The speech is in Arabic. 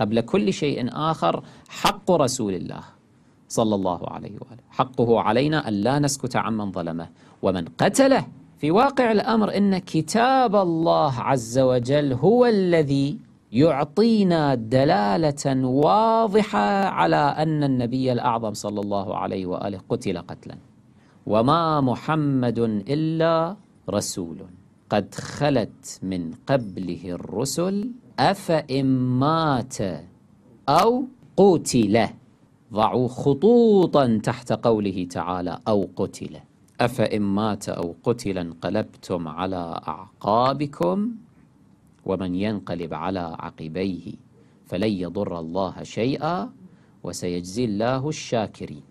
قبل كل شيء آخر حق رسول الله صلى الله عليه وآله حقه علينا أن لا نسكت عمن ظلمه ومن قتله في واقع الأمر إن كتاب الله عز وجل هو الذي يعطينا دلالة واضحة على أن النبي الأعظم صلى الله عليه وآله قتل قتلا وما محمد إلا رسول قد خلت من قبله الرسل أفإن مات أو قتل ضعوا خطوطا تحت قوله تعالى أو قتل أفإن مات أو قتل انقلبتم على أعقابكم ومن ينقلب على عقبيه فلن يضر الله شيئا وسيجزي الله الشاكرين